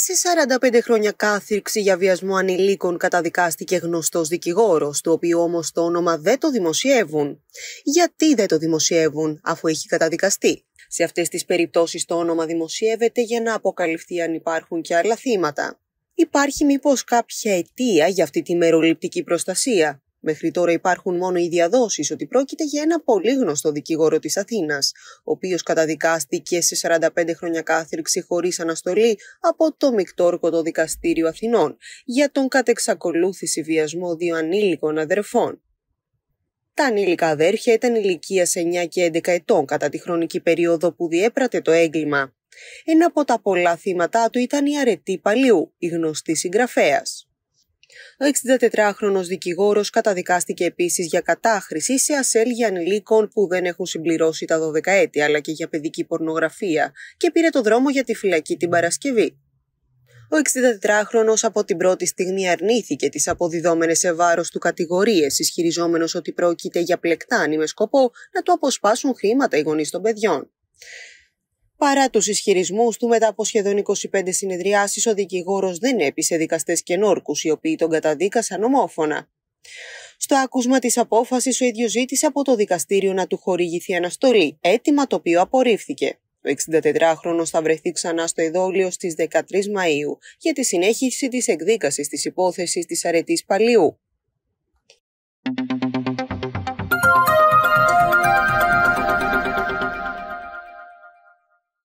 Σε 45 χρόνια κάθυρξη για βιασμό ανηλίκων καταδικάστηκε γνωστός δικηγόρος, το οποίο όμως το όνομα δεν το δημοσιεύουν. Γιατί δεν το δημοσιεύουν, αφού έχει καταδικαστεί. Σε αυτές τις περιπτώσεις το όνομα δημοσιεύεται για να αποκαλυφθεί αν υπάρχουν και άλλα θύματα. Υπάρχει μήπως κάποια αιτία για αυτή τη μεροληπτική προστασία. Μέχρι τώρα υπάρχουν μόνο οι διαδόσεις ότι πρόκειται για ένα πολύ γνωστό δικηγόρο της Αθήνας, ο οποίος καταδικάστηκε σε 45 χρόνια κάθριξη χωρίς αναστολή από το Μικτόρκο το Δικαστήριο Αθηνών για τον κατεξακολούθηση βιασμό δύο ανήλικων αδερφών. Τα ανήλικα αδέρφια ήταν ηλικία 9 και 11 ετών κατά τη χρονική περίοδο που διέπρατε το έγκλημα. Ένα από τα πολλά θύματα του ήταν η αρετή Παλιού, η γνωστή συγγραφέας. Ο 64 χρονος δικηγόρος καταδικάστηκε επίσης για κατάχρηση σε ασέλγια ανηλίκων που δεν έχουν συμπληρώσει τα 12 έτη, αλλά και για παιδική πορνογραφία, και πήρε το δρόμο για τη φυλακή την Παρασκευή. Ο 64χρονο από την πρώτη στιγμή αρνήθηκε τις αποδιδόμενες σε βάρος του κατηγορίες, ισχυριζόμενος ότι πρόκειται για πλεκτάνη με σκοπό να του αποσπάσουν χρήματα οι γονείς των παιδιών. Παρά τους ισχυρισμούς του, μετά από σχεδόν 25 συνεδριάσεις, ο δικηγόρος δεν έπεισε δικαστές και νόρκους, οι οποίοι τον καταδίκασαν ομόφωνα. Στο άκουσμα της απόφασης, ο ίδιος ζήτησε από το δικαστήριο να του χορηγηθεί αναστολή, αίτημα το οποίο απορρίφθηκε. Ο 64χρονος θα βρεθεί ξανά στο εδόλιο στις 13 Μαΐου για τη συνέχιση της εκδίκασης της υπόθεσης της αρετής Παλιού.